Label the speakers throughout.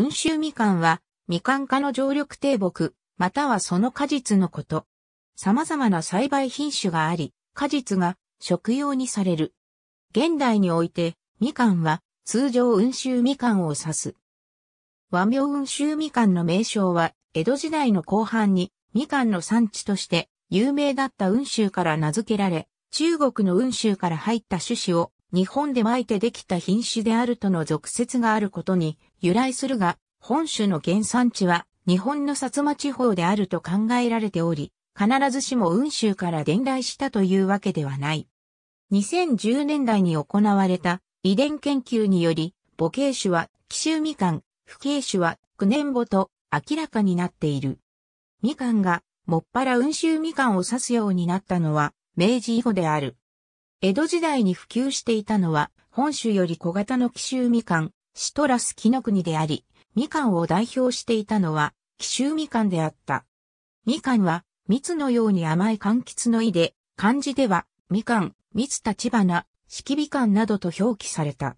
Speaker 1: 温州みかんは、みかん科の常緑低木、またはその果実のこと。様々な栽培品種があり、果実が食用にされる。現代において、みかんは通常温州みかんを指す。和名温州みかんの名称は、江戸時代の後半にみかんの産地として有名だった温州から名付けられ、中国の温州から入った種子を日本で巻いてできた品種であるとの俗説があることに由来するが、本州の原産地は日本の薩摩地方であると考えられており、必ずしも雲州から伝来したというわけではない。2010年代に行われた遺伝研究により、母系種は紀州みかん、父系種は九年母と明らかになっている。みかんがもっぱら雲州みかんを指すようになったのは明治以後である。江戸時代に普及していたのは本州より小型の紀州みかん、シトラス木の国であり、みかんを代表していたのは、紀州みかんであった。みかんは、蜜のように甘い柑橘の意で、漢字では、みかん、蜜立花、季美館などと表記された。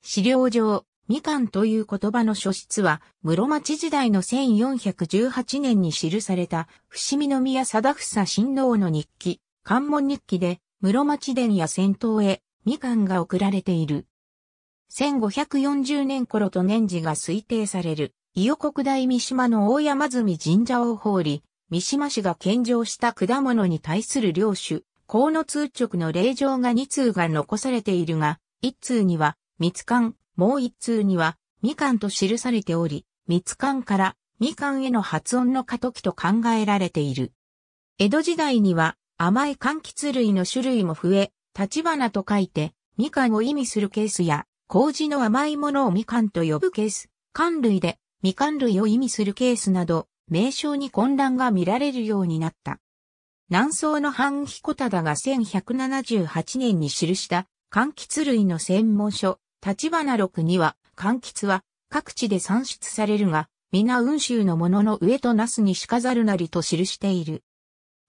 Speaker 1: 資料上、みかんという言葉の書室は、室町時代の1418年に記された、伏見宮貞房親王の日記、関門日記で、室町殿や戦闘へ、みかんが送られている。1540年頃と年次が推定される、伊予国大三島の大山積神社を放り、三島氏が献上した果物に対する領主、河野通直の令状が2通が残されているが、1通には、蜜柑、もう1通には、みかんと記されており、蜜柑からみかんへの発音の過渡期と考えられている。江戸時代には甘い柑橘類の種類も増え、立花と書いて、みかんを意味するケースや、麹の甘いものをみかんと呼ぶケース、缶類でみかん類を意味するケースなど、名称に混乱が見られるようになった。南宋の半彦忠が1178年に記した柑橘類の専門書、立花六には、柑橘は各地で産出されるが、皆雲州のものの上とナスにしかざるなりと記している。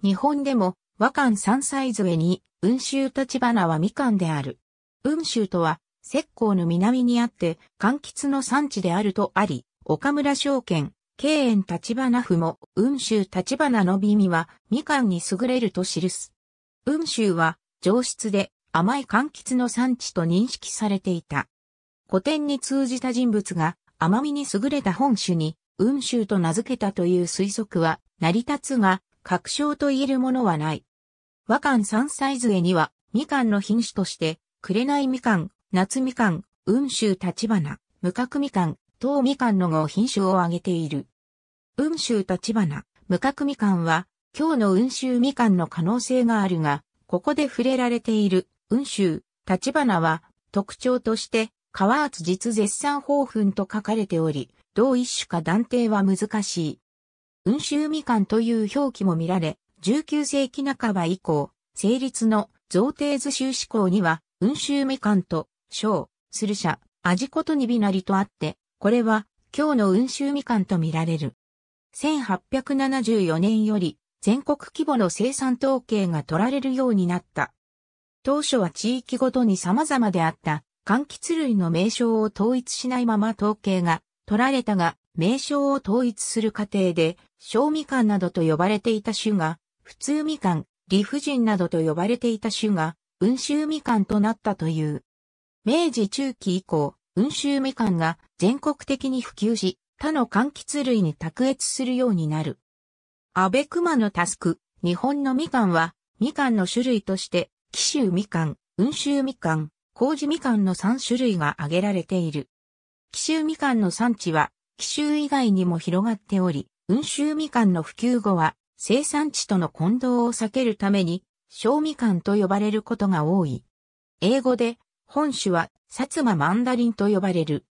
Speaker 1: 日本でも和漢三歳添えに雲州立花はみかんである。雲州とは石膏の南にあって、柑橘の産地であるとあり、岡村証券、慶園立花府も、雲州立花の美味は、みかんに優れると記す。雲州は、上質で甘い柑橘の産地と認識されていた。古典に通じた人物が、甘みに優れた本種に、雲州と名付けたという推測は、成り立つが、確証と言えるものはない。和漢三歳杖には、みかんの品種として、紅みかん、夏みかん、雲州立花、無角みかん、東みかんの5品種を挙げている。雲州立花、無角みかんは、今日の雲州みかんの可能性があるが、ここで触れられている雲州立花は、特徴として、川厚実絶賛豊粉と書かれており、同一種か断定は難しい。雲州みかんという表記も見られ、19世紀半ば以降、成立の贈呈図集志向には、雲州みかんと小、する者、味ことにびなりとあって、これは、今日の温州みかんとみられる。1874年より、全国規模の生産統計が取られるようになった。当初は地域ごとに様々であった、柑橘類の名称を統一しないまま統計が取られたが、名称を統一する過程で、小みかんなどと呼ばれていた種が、普通みかん、理不尽などと呼ばれていた種が、温州みかんとなったという。明治中期以降、温州みかんが全国的に普及し、他の柑橘類に卓越するようになる。安倍熊のタスク、日本のみかんは、みかんの種類として、紀州みかん、温州みかん、麹みかんの3種類が挙げられている。紀州みかんの産地は、紀州以外にも広がっており、温州みかんの普及後は、生産地との混同を避けるために、小みかんと呼ばれることが多い。英語で、本種は、薩摩マンダリンと呼ばれる。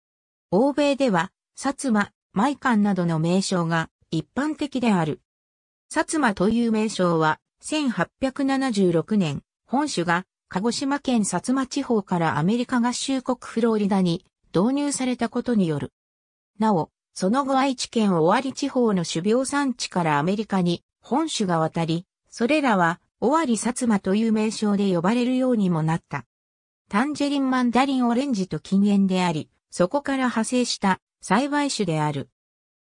Speaker 1: 欧米では、薩摩、マイカンなどの名称が一般的である。薩摩という名称は、1876年、本種が鹿児島県薩摩地方からアメリカ合衆国フロリダに導入されたことによる。なお、その後愛知県尾張地方の種苗産地からアメリカに本種が渡り、それらは尾張薩摩という名称で呼ばれるようにもなった。タンジェリンマンダリンオレンジと禁煙であり、そこから派生した栽培種である。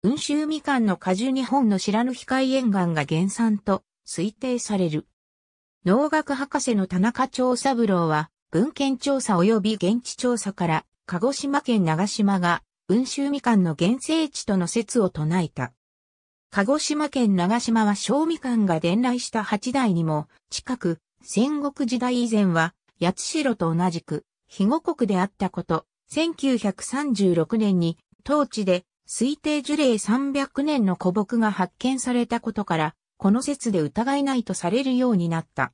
Speaker 1: 温州みかんの果樹日本の白抜海沿岸が原産と推定される。農学博士の田中長三郎は、文献調査及び現地調査から、鹿児島県長島が、温州みかんの原生地との説を唱えた。鹿児島県長島は小みかんが伝来した八代にも、近く、戦国時代以前は、八代と同じく、肥後国であったこと、1936年に、当地で推定樹齢300年の古木が発見されたことから、この説で疑いないとされるようになった。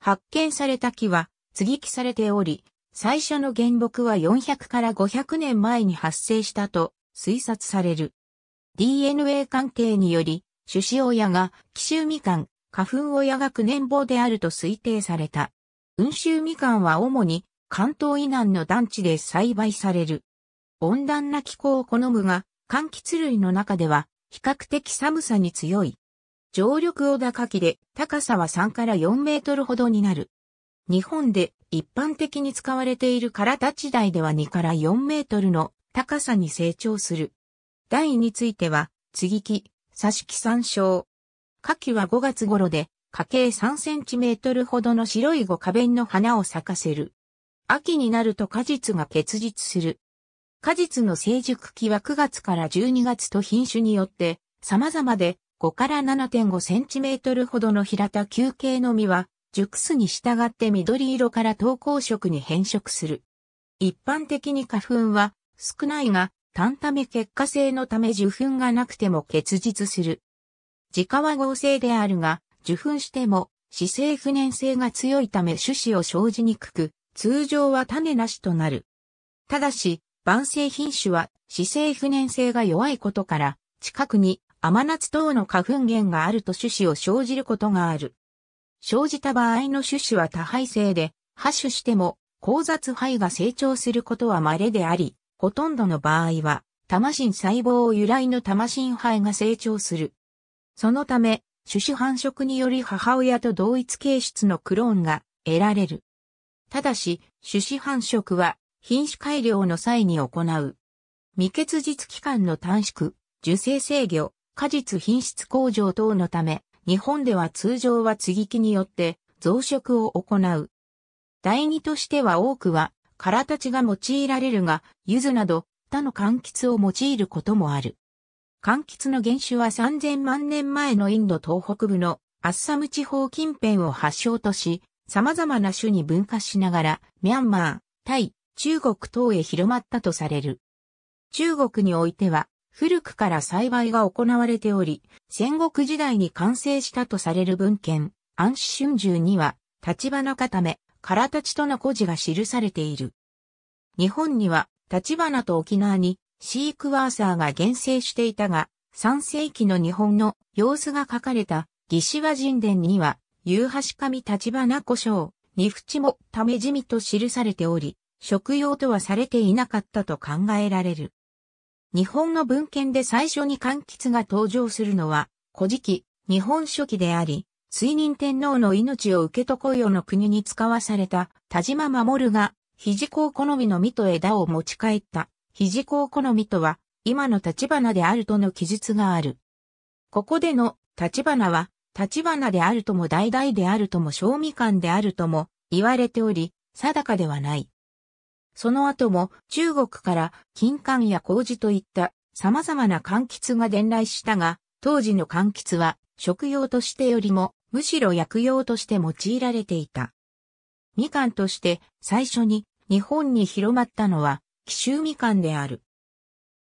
Speaker 1: 発見された木は、継ぎ木されており、最初の原木は400から500年前に発生したと推察される。DNA 関係により、種子親が奇襲みかん、花粉親がく、年棒であると推定された。温州みかんは主に関東以南の団地で栽培される。温暖な気候を好むが、柑橘類の中では比較的寒さに強い。常緑小高木で高さは3から4メートルほどになる。日本で一般的に使われている唐立地台では2から4メートルの高さに成長する。台については、継ぎ木、刺し木山椒。柿は5月頃で花径3センチメートルほどの白い五花弁の花を咲かせる。秋になると果実が結実する。果実の成熟期は9月から12月と品種によって様々で5から7.5センチメートルほどの平田球形の実は熟すに従って緑色から投稿色に変色する。一般的に花粉は少ないが、単ため結果性のため受粉がなくても結実する。自家は合成であるが、受粉しても、姿勢不燃性が強いため種子を生じにくく、通常は種なしとなる。ただし、晩成品種は姿勢不燃性が弱いことから、近くに甘夏等の花粉源があると種子を生じることがある。生じた場合の種子は多配性で、発種しても、交雑肺が成長することは稀であり、ほとんどの場合は、魂細胞由来の魂肺が成長する。そのため、種子繁殖により母親と同一形質のクローンが得られる。ただし、種子繁殖は品種改良の際に行う。未結実期間の短縮、受精制御、果実品質向上等のため、日本では通常は継ぎ木によって増殖を行う。第二としては多くは、殻たちが用いられるが、柚子など他の柑橘を用いることもある。柑橘の原種は3000万年前のインド東北部のアッサム地方近辺を発祥とし、様々な種に分化しながら、ミャンマー、タイ、中国等へ広まったとされる。中国においては、古くから栽培が行われており、戦国時代に完成したとされる文献、安史春秋には、立花固め、唐立との故事が記されている。日本には、立花と沖縄に、シークワーサーが厳正していたが、3世紀の日本の様子が書かれた義士和神殿には、夕橋神立花古生、二淵もためじみと記されており、食用とはされていなかったと考えられる。日本の文献で最初に柑橘が登場するのは、古事記、日本書紀であり、水任天皇の命を受けとこよの国に使わされた田島守が、肘高好みの実と枝を持ち帰った肘子を好みとは、今の立花であるとの記述がある。ここでの立花は、立花であるとも代々であるとも賞味官であるとも言われており、定かではない。その後も中国から金柑や麹といった様々な柑橘が伝来したが、当時の柑橘は食用としてよりもむしろ薬用として用いられていた。みかんとして最初に日本に広まったのは紀州みかんである。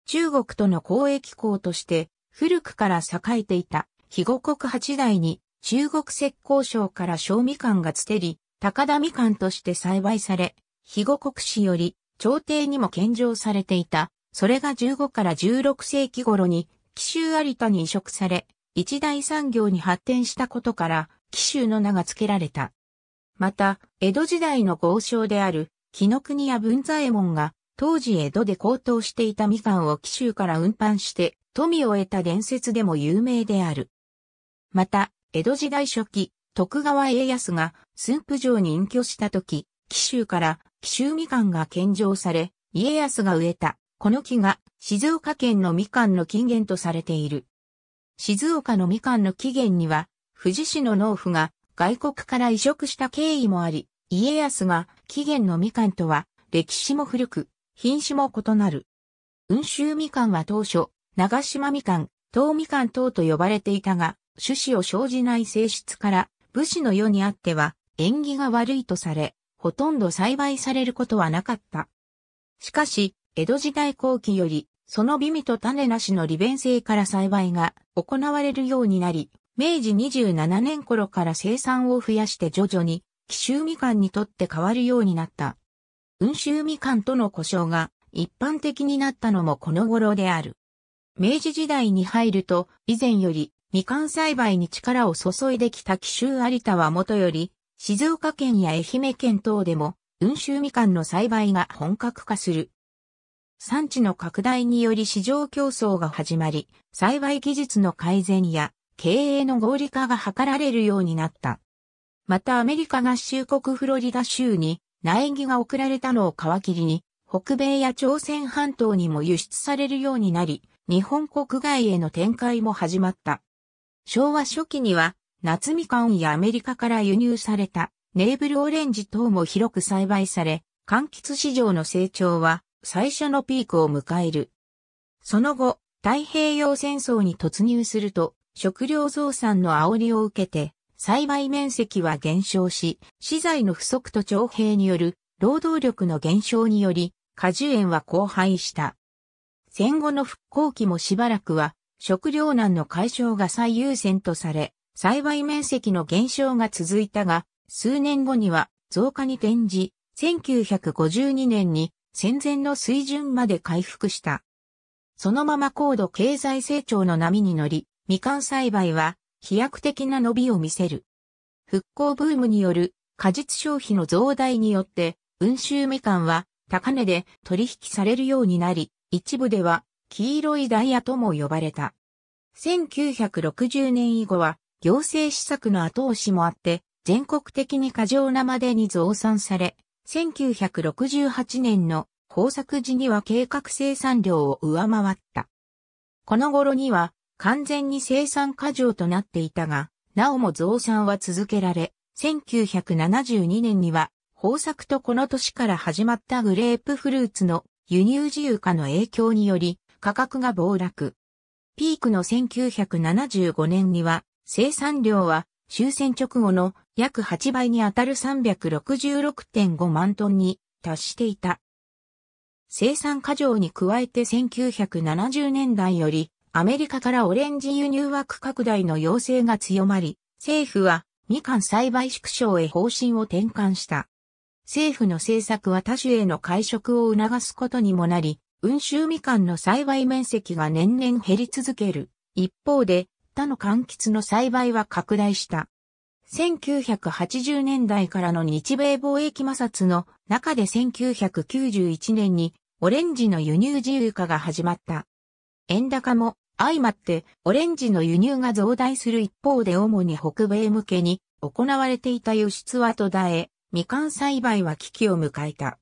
Speaker 1: 中国との交易港として古くから栄えていた肥後国八代に中国浙江省から小みかんが捨てり、高田みかんとして栽培され、肥後国市より朝廷にも献上されていた。それが15から16世紀頃に紀州有田に移植され、一大産業に発展したことから紀州の名が付けられた。また、江戸時代の豪商である、木の国や文左衛門が当時江戸で高騰していたみかんを紀州から運搬して富を得た伝説でも有名である。また、江戸時代初期、徳川家康が駿府城に隠居した時、紀州から紀州みかんが献上され、家康が植えた、この木が静岡県のみかんの起源とされている。静岡のみかんの起源には、富士市の農夫が外国から移植した経緯もあり、家康が起源のみかんとは歴史も古く、品種も異なる。温州みかんは当初、長島みかん、東みかん等と呼ばれていたが、種子を生じない性質から、武士の世にあっては、縁起が悪いとされ、ほとんど栽培されることはなかった。しかし、江戸時代後期より、その美味と種なしの利便性から栽培が行われるようになり、明治27年頃から生産を増やして徐々に、奇襲みかんにとって変わるようになった。温州みかんとの呼称が一般的になったのもこの頃である。明治時代に入ると、以前よりみかん栽培に力を注いできた紀州有田はもとより、静岡県や愛媛県等でも、温州みかんの栽培が本格化する。産地の拡大により市場競争が始まり、栽培技術の改善や経営の合理化が図られるようになった。またアメリカ合衆国フロリダ州に苗木が送られたのを皮切りに、北米や朝鮮半島にも輸出されるようになり、日本国外への展開も始まった。昭和初期には、夏みかんやアメリカから輸入されたネーブルオレンジ等も広く栽培され、柑橘市場の成長は最初のピークを迎える。その後、太平洋戦争に突入すると、食料増産の煽りを受けて、栽培面積は減少し、資材の不足と徴兵による労働力の減少により、果樹園は荒廃した。戦後の復興期もしばらくは、食糧難の解消が最優先とされ、栽培面積の減少が続いたが、数年後には増加に転じ、1952年に戦前の水準まで回復した。そのまま高度経済成長の波に乗り、みかん栽培は飛躍的な伸びを見せる。復興ブームによる果実消費の増大によって、温州みかんは高値で取引されるようになり、一部では黄色いダイヤとも呼ばれた。1960年以後は行政施策の後押しもあって、全国的に過剰なまでに増産され、1968年の豊作時には計画生産量を上回った。この頃には完全に生産過剰となっていたが、なおも増産は続けられ、1972年には、豊作とこの年から始まったグレープフルーツの輸入自由化の影響により、価格が暴落。ピークの1975年には、生産量は終戦直後の約8倍に当たる366.5万トンに達していた。生産過剰に加えて1970年代よりアメリカからオレンジ輸入枠拡大の要請が強まり、政府はみかん栽培縮小へ方針を転換した。政府の政策は他種への会食を促すことにもなり、温州みかんの栽培面積が年々減り続ける。一方で、他の柑橘の栽培は拡大した。1980年代からの日米貿易摩擦の中で1991年にオレンジの輸入自由化が始まった。円高も相まって、オレンジの輸入が増大する一方で主に北米向けに行われていた輸出は途絶え、みかん栽培は危機を迎えた。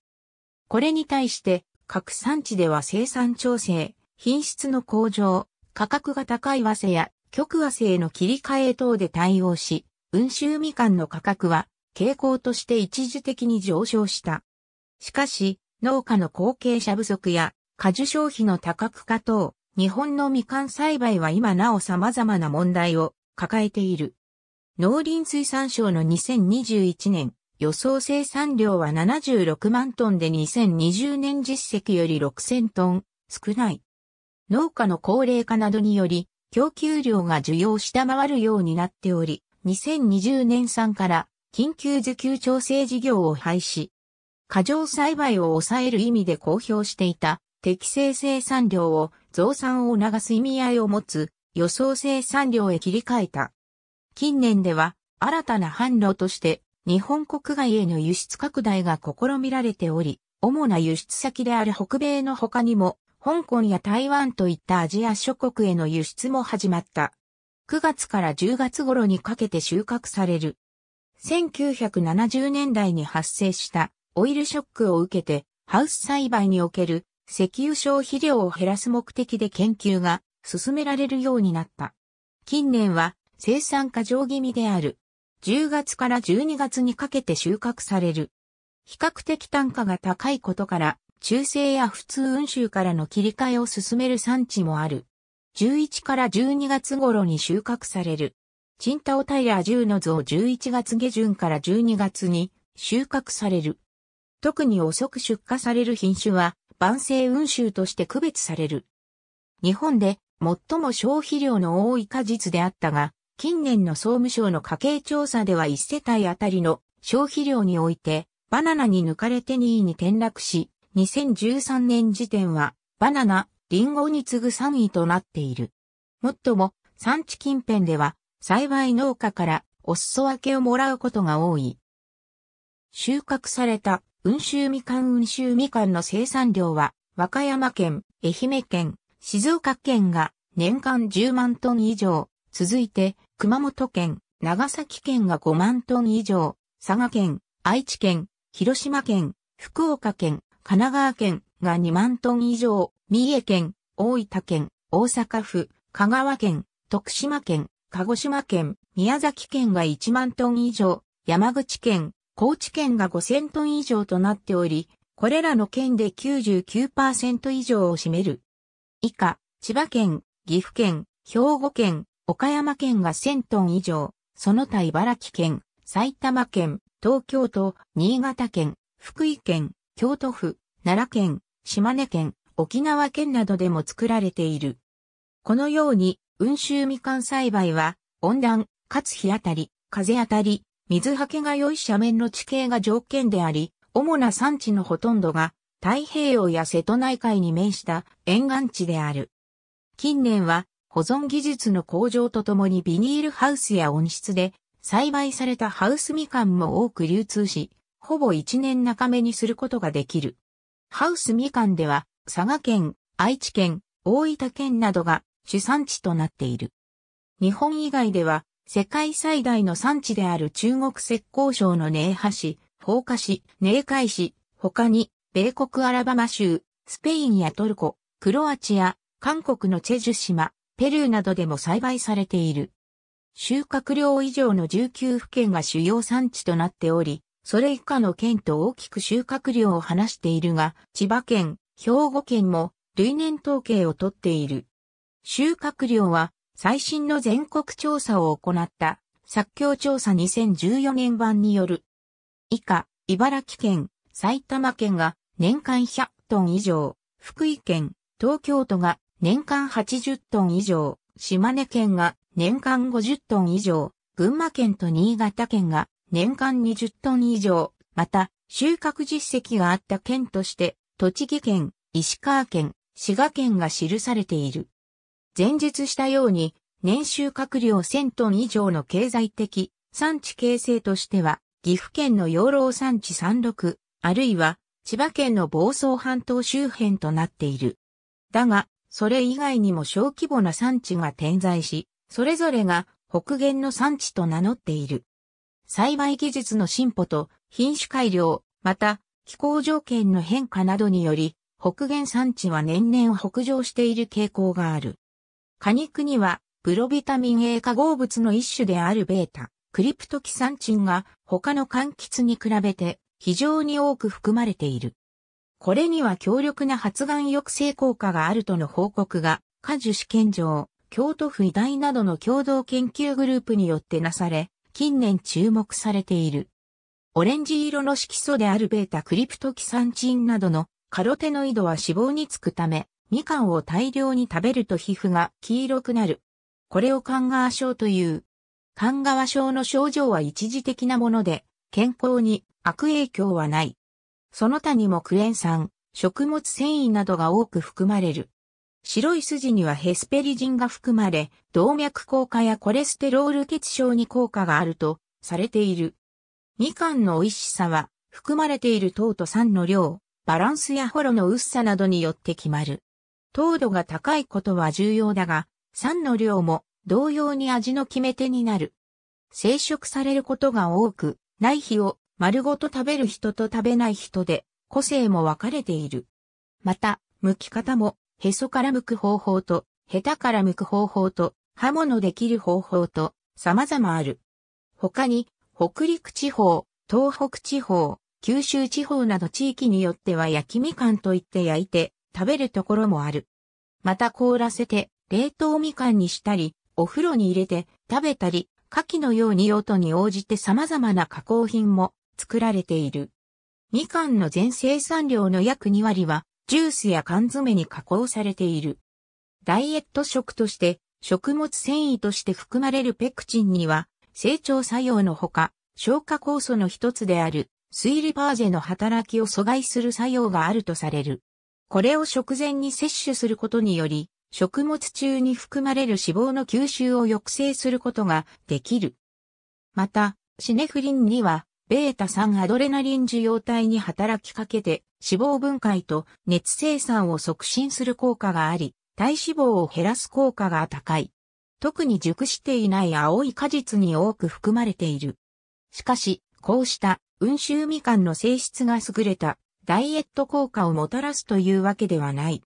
Speaker 1: これに対して、各産地では生産調整、品質の向上、価格が高い和製や極和製の切り替え等で対応し、温州みかんの価格は傾向として一時的に上昇した。しかし、農家の後継者不足や果樹消費の多角化等、日本のみかん栽培は今なお様々な問題を抱えている。農林水産省の2021年予想生産量は76万トンで2020年実績より6000トン少ない。農家の高齢化などにより供給量が需要下回るようになっており、2020年産から緊急需給調整事業を廃止。過剰栽培を抑える意味で公表していた適正生産量を増産を促す意味合いを持つ予想生産量へ切り替えた。近年では新たな販路として日本国外への輸出拡大が試みられており、主な輸出先である北米の他にも、香港や台湾といったアジア諸国への輸出も始まった。9月から10月頃にかけて収穫される。1970年代に発生したオイルショックを受けて、ハウス栽培における石油消費量を減らす目的で研究が進められるようになった。近年は生産過剰気味である。10月から12月にかけて収穫される。比較的単価が高いことから、中性や普通運州からの切り替えを進める産地もある。11から12月頃に収穫される。チンタオタイラー10の像11月下旬から12月に収穫される。特に遅く出荷される品種は万世運州として区別される。日本で最も消費量の多い果実であったが、近年の総務省の家計調査では1世帯あたりの消費量において、バナナに抜かれて2位に転落し、2013年時点は、バナナ、リンゴに次ぐ3位となっている。もっとも、産地近辺では、栽培農家からお裾分けをもらうことが多い。収穫された温州みかん温州みかんの生産量は、和歌山県、愛媛県、静岡県が年間10万トン以上、続いて熊本県、長崎県が5万トン以上、佐賀県、愛知県、広島県、福岡県、神奈川県が2万トン以上、三重県、大分県、大阪府、香川県、徳島県、鹿児島県、宮崎県が1万トン以上、山口県、高知県が5000トン以上となっており、これらの県で99%以上を占める。以下、千葉県、岐阜県、兵庫県、岡山県が1000トン以上、その他茨城県、埼玉県、東京都、新潟県、福井県、京都府、奈良県、島根県、沖縄県などでも作られている。このように、温州みかん栽培は、温暖、かつ日当たり、風当たり、水はけが良い斜面の地形が条件であり、主な産地のほとんどが太平洋や瀬戸内海に面した沿岸地である。近年は保存技術の向上とともにビニールハウスや温室で栽培されたハウスみかんも多く流通し、ほぼ一年中目にすることができる。ハウスみかんでは佐賀県、愛知県、大分県などが主産地となっている。日本以外では世界最大の産地である中国石膏省の寧波市、放火市、寧海市、他に、米国アラバマ州、スペインやトルコ、クロアチア、韓国のチェジュ島、ペルーなどでも栽培されている。収穫量以上の19府県が主要産地となっており、それ以下の県と大きく収穫量を離しているが、千葉県、兵庫県も類年統計をとっている。収穫量は最新の全国調査を行った作協調査2014年版による。以下、茨城県、埼玉県が年間100トン以上、福井県、東京都が年間80トン以上、島根県が年間50トン以上、群馬県と新潟県が年間20トン以上、また収穫実績があった県として、栃木県、石川県、滋賀県が記されている。前述したように、年収閣僚1000トン以上の経済的産地形成としては、岐阜県の養老産地36、あるいは千葉県の房総半島周辺となっている。だが、それ以外にも小規模な産地が点在し、それぞれが北限の産地と名乗っている。栽培技術の進歩と品種改良、また気候条件の変化などにより、北限産地は年々北上している傾向がある。果肉には、プロビタミン A 化合物の一種であるベータ、クリプトキサンチンが他の柑橘に比べて非常に多く含まれている。これには強力な発がん抑制効果があるとの報告が、果樹試験場、京都府医大などの共同研究グループによってなされ、近年注目されている。オレンジ色の色素であるベータクリプトキサンチンなどのカロテノイドは脂肪につくため、みかんを大量に食べると皮膚が黄色くなる。これを寒川症という。寒川症の症状は一時的なもので、健康に悪影響はない。その他にもクエン酸、食物繊維などが多く含まれる。白い筋にはヘスペリジンが含まれ、動脈硬化やコレステロール血症に効果があるとされている。みかんの美味しさは、含まれている糖と酸の量、バランスやホロの薄さなどによって決まる。糖度が高いことは重要だが、酸の量も同様に味の決め手になる。生食されることが多く、ない日を丸ごと食べる人と食べない人で、個性も分かれている。また、剥き方も、へそから剥く方法と、下手から剥く方法と、刃物で切る方法と、様々ある。他に、北陸地方、東北地方、九州地方など地域によっては焼きみかんといって焼いて、食べるところもある。また凍らせて、冷凍みかんにしたり、お風呂に入れて食べたり、牡蠣のように音に応じて様々な加工品も作られている。みかんの全生産量の約2割は、ジュースや缶詰に加工されている。ダイエット食として、食物繊維として含まれるペクチンには、成長作用のほか、消化酵素の一つである、イリパーゼの働きを阻害する作用があるとされる。これを食前に摂取することにより、食物中に含まれる脂肪の吸収を抑制することができる。また、シネフリンには、ベータ3アドレナリン受容体に働きかけて脂肪分解と熱生産を促進する効果があり、体脂肪を減らす効果が高い。特に熟していない青い果実に多く含まれている。しかし、こうした温州みかんの性質が優れたダイエット効果をもたらすというわけではない。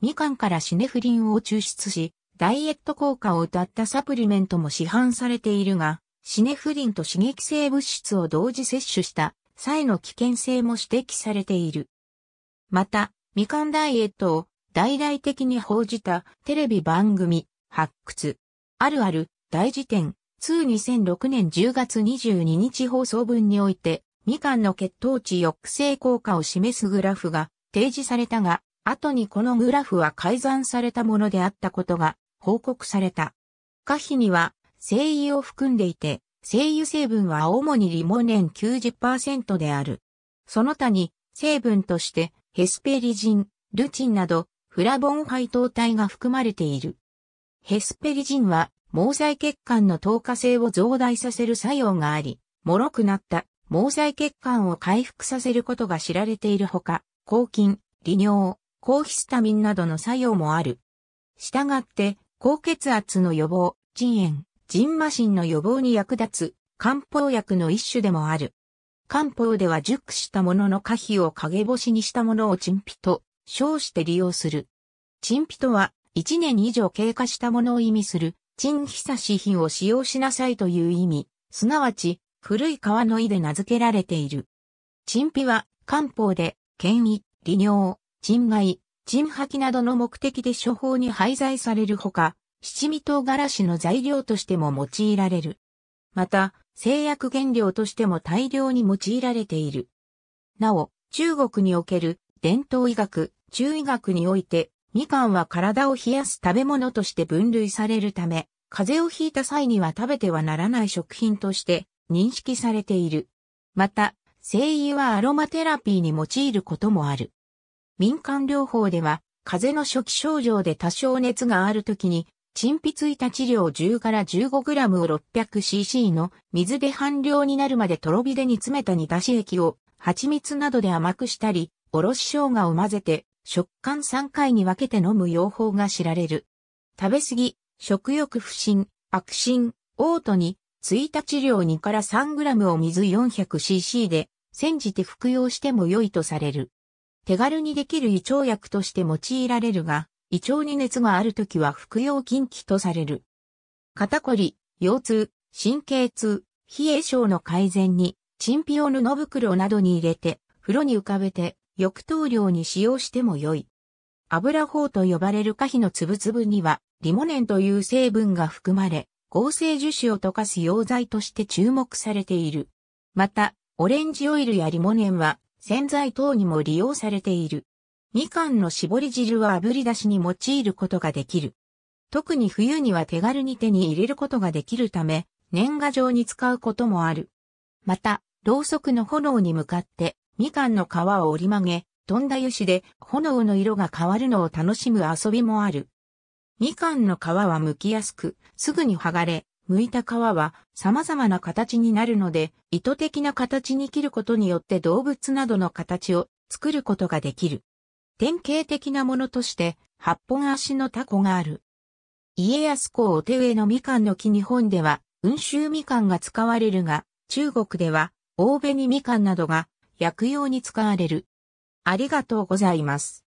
Speaker 1: みかんからシネフリンを抽出し、ダイエット効果を謳ったサプリメントも市販されているが、シネフリンと刺激性物質を同時摂取した際の危険性も指摘されている。また、みかんダイエットを大々的に報じたテレビ番組、発掘。あるある、大辞典、2 2006年10月22日放送分において、みかんの血糖値抑制効果を示すグラフが提示されたが、後にこのグラフは改ざんされたものであったことが報告された。可否には、精油を含んでいて、精油成分は主にリモネン90%である。その他に、成分として、ヘスペリジン、ルチンなど、フラボン配糖体が含まれている。ヘスペリジンは、毛細血管の透過性を増大させる作用があり、脆くなった毛細血管を回復させることが知られているほか、抗菌、利尿、抗ヒスタミンなどの作用もある。したがって、高血圧の予防、腎炎、腎麻疹の予防に役立つ漢方薬の一種でもある。漢方では熟したものの可否を陰干しにしたものを陳皮と称して利用する。陳皮とは、1年以上経過したものを意味する、陳皮差し品を使用しなさいという意味、すなわち、古い川の井で名付けられている。ンピは、漢方で、権威、利尿、イ、害、ン吐きなどの目的で処方に廃材されるほか、七味唐辛子の材料としても用いられる。また、製薬原料としても大量に用いられている。なお、中国における伝統医学、中医学において、みかんは体を冷やす食べ物として分類されるため、風邪をひいた際には食べてはならない食品として認識されている。また、精油はアロマテラピーに用いることもある。民間療法では、風邪の初期症状で多少熱があるときに、陳皮ついた治療10から 15g を 600cc の水で半量になるまでとろ火で煮詰めた煮出し液を蜂蜜などで甘くしたり、おろし生姜を混ぜて食感3回に分けて飲む用法が知られる。食べ過ぎ、食欲不振、悪心、嘔吐に1日量2から3グラムを水 400cc で煎じて服用しても良いとされる。手軽にできる胃腸薬として用いられるが、胃腸に熱があるときは服用禁忌とされる。肩こり、腰痛、神経痛、冷え症の改善に、チンピオ布袋などに入れて、風呂に浮かべて、浴頭量に使用しても良い。油法と呼ばれる可否のつぶつぶには、リモネンという成分が含まれ、合成樹脂を溶かす溶剤として注目されている。また、オレンジオイルやリモネンは洗剤等にも利用されている。みかんの絞り汁は炙り出しに用いることができる。特に冬には手軽に手に入れることができるため、年賀状に使うこともある。また、ろうそくの炎に向かって、みかんの皮を折り曲げ、飛んだ油脂で炎の色が変わるのを楽しむ遊びもある。みかんの皮は剥きやすく、すぐに剥がれ、剥いた皮は様々な形になるので、意図的な形に切ることによって動物などの形を作ることができる。典型的なものとして、8本足のタコがある。家康公お手植えのみかんの木日本では、温州みかんが使われるが、中国では、大紅みかんなどが薬用に使われる。ありがとうございます。